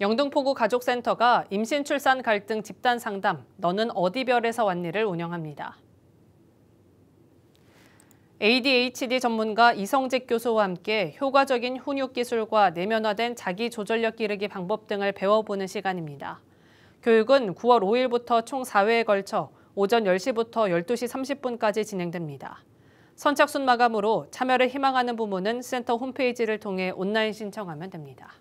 영등포구 가족센터가 임신출산 갈등 집단 상담 너는 어디별에서 왔니를 운영합니다. ADHD 전문가 이성직 교수와 함께 효과적인 훈육 기술과 내면화된 자기 조절력 기르기 방법 등을 배워보는 시간입니다. 교육은 9월 5일부터 총 4회에 걸쳐 오전 10시부터 12시 30분까지 진행됩니다. 선착순 마감으로 참여를 희망하는 부모는 센터 홈페이지를 통해 온라인 신청하면 됩니다.